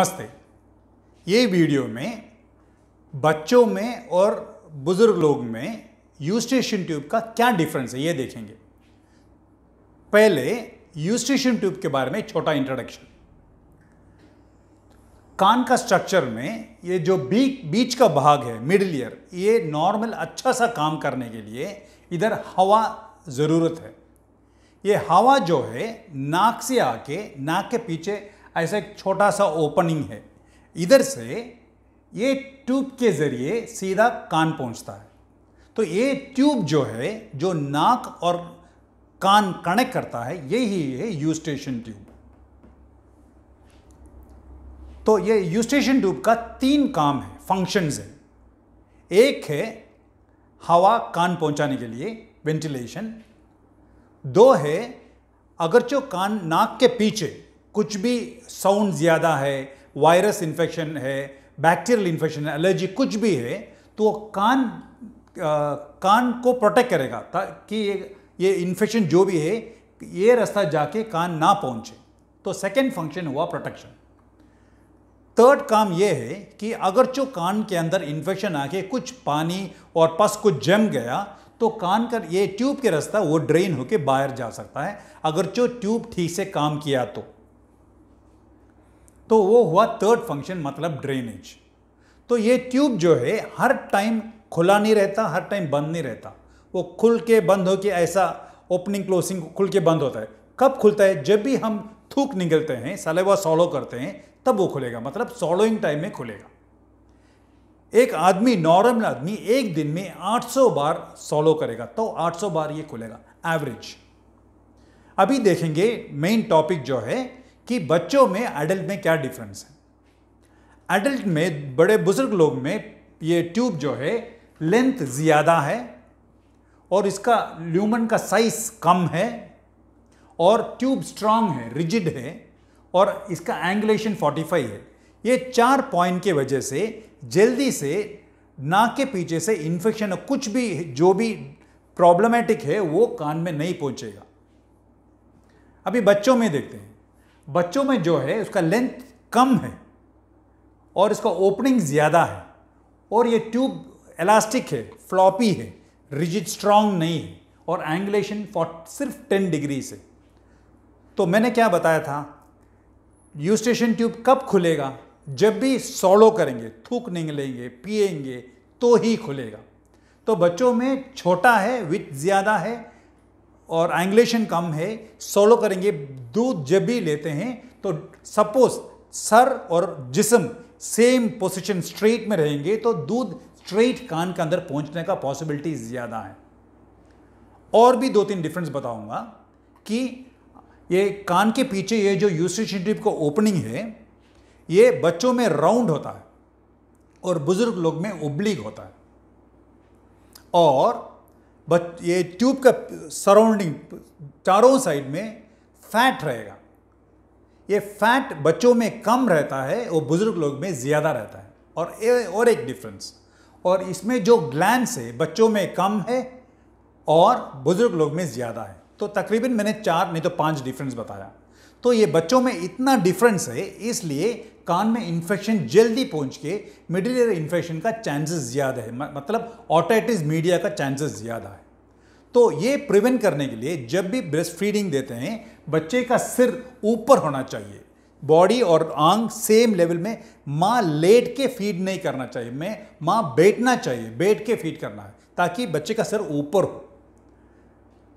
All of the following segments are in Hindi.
नमस्ते ये वीडियो में बच्चों में और बुज़ुर्ग लोग में यूस्टेशन ट्यूब का क्या डिफरेंस है ये देखेंगे पहले यूस्टेशन ट्यूब के बारे में छोटा इंट्रोडक्शन कान का स्ट्रक्चर में ये जो बी बीच का भाग है मिडिल ईयर ये नॉर्मल अच्छा सा काम करने के लिए इधर हवा ज़रूरत है ये हवा जो है नाक से आके नाक के पीछे ऐसा एक छोटा सा ओपनिंग है इधर से ये ट्यूब के ज़रिए सीधा कान पहुंचता है तो ये ट्यूब जो है जो नाक और कान कनेक्ट करता है यही है यूस्टेशन ट्यूब तो ये यूस्टेशन ट्यूब का तीन काम है फंक्शंस है एक है हवा कान पहुंचाने के लिए वेंटिलेशन दो है अगर जो कान नाक के पीछे कुछ भी साउंड ज़्यादा है वायरस इन्फेक्शन है बैक्टीरियल इन्फेक्शन है एलर्जी कुछ भी है तो वो कान आ, कान को प्रोटेक्ट करेगा ताकि ये ये इन्फेक्शन जो भी है ये रास्ता जाके कान ना पहुंचे तो सेकेंड फंक्शन हुआ प्रोटेक्शन थर्ड काम ये है कि अगर जो कान के अंदर इन्फेक्शन आके कुछ पानी और पस कुछ जम गया तो कान का ये ट्यूब के रास्ता वो ड्रेन होके बाहर जा सकता है अगर जो ट्यूब ठीक से काम किया तो तो वो हुआ थर्ड फंक्शन मतलब ड्रेनेज तो ये ट्यूब जो है हर टाइम खुला नहीं रहता हर टाइम बंद नहीं रहता वो खुल के बंद हो के ऐसा ओपनिंग क्लोजिंग खुल के बंद होता है कब खुलता है जब भी हम थूक निकलते हैं सलेवा सॉलो करते हैं तब वो खुलेगा मतलब सॉलोइंग टाइम में खुलेगा एक आदमी नॉर्मल आदमी एक दिन में 800 बार सॉलो करेगा तो 800 बार ये खुलेगा एवरेज अभी देखेंगे मेन टॉपिक जो है कि बच्चों में एडल्ट में क्या डिफरेंस है एडल्ट में बड़े बुजुर्ग लोग में ये ट्यूब जो है लेंथ ज़्यादा है और इसका ल्यूमन का साइज कम है और ट्यूब स्ट्रांग है रिजिड है और इसका एंगुलेशन 45 है ये चार पॉइंट के वजह से जल्दी से नाक के पीछे से इन्फेक्शन कुछ भी जो भी प्रॉब्लमेटिक है वो कान में नहीं पहुंचेगा अभी बच्चों में देखते हैं बच्चों में जो है उसका लेंथ कम है और इसका ओपनिंग ज़्यादा है और ये ट्यूब इलास्टिक है फ्लॉपी है रिजिड स्ट्रांग नहीं है और एंगुलेशन सिर्फ 10 डिग्री से तो मैंने क्या बताया था यूस्टेशन ट्यूब कब खुलेगा जब भी सोलो करेंगे थूक निकलेंगे पिएंगे तो ही खुलेगा तो बच्चों में छोटा है विथ ज़्यादा है और एंग्लेशन कम है सोलो करेंगे दो जब भी लेते हैं तो सपोज सर और जिसम सेम पोजीशन स्ट्रेट में रहेंगे तो दूध स्ट्रेट कान के अंदर पहुंचने का पॉसिबिलिटी ज़्यादा है और भी दो तीन डिफरेंस बताऊंगा कि ये कान के पीछे ये जो यूस्टेशन का ओपनिंग है ये बच्चों में राउंड होता है और बुज़ुर्ग लोग में उब्लिक होता है और बट ये ट्यूब का सराउंडिंग चारों साइड में फैट रहेगा ये फैट बच्चों में कम रहता है और बुज़ुर्ग लोग में ज़्यादा रहता है और ए, और एक डिफरेंस और इसमें जो ग्लैंड्स है बच्चों में कम है और बुज़ुर्ग लोग में ज़्यादा है तो तकरीबन मैंने चार नहीं तो पांच डिफरेंस बताया तो ये बच्चों में इतना डिफरेंस है इसलिए कान में इन्फेक्शन जल्दी पहुंच के मिडिल ईयर इन्फेक्शन का चांसेस ज़्यादा है मतलब ऑटाइटिस मीडिया का चांसेस ज़्यादा है तो ये प्रिवेंट करने के लिए जब भी ब्रेस्ट फीडिंग देते हैं बच्चे का सिर ऊपर होना चाहिए बॉडी और आंग सेम लेवल में माँ लेट के फीड नहीं करना चाहिए मैं माँ बैठना चाहिए बैठ के फीड करना है ताकि बच्चे का सिर ऊपर हो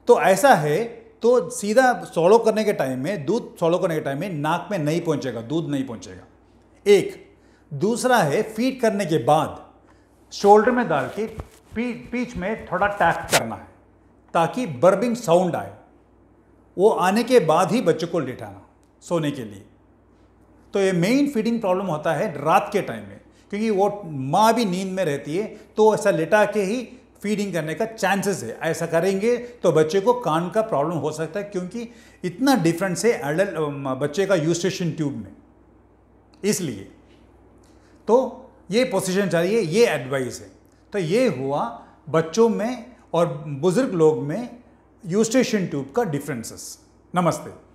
तो ऐसा है तो सीधा सॉलो करने के टाइम में दूध सॉलो करने के टाइम में नाक में नहीं पहुंचेगा दूध नहीं पहुंचेगा एक दूसरा है फीड करने के बाद शोल्डर में डाल के पी पीच में थोड़ा टैप करना है ताकि बर्बिंग साउंड आए वो आने के बाद ही बच्चों को लेटाना सोने के लिए तो ये मेन फीडिंग प्रॉब्लम होता है रात के टाइम में क्योंकि वो माँ भी नींद में रहती है तो ऐसा लेटा के ही फीडिंग करने का चांसेस है ऐसा करेंगे तो बच्चे को कान का प्रॉब्लम हो सकता है क्योंकि इतना डिफरेंस है एडल्ट बच्चे का यूस्टेशन ट्यूब में इसलिए तो ये पोजीशन चाहिए ये एडवाइस है तो ये हुआ बच्चों में और बुज़ुर्ग लोग में यूस्टेशन ट्यूब का डिफरेंसेस नमस्ते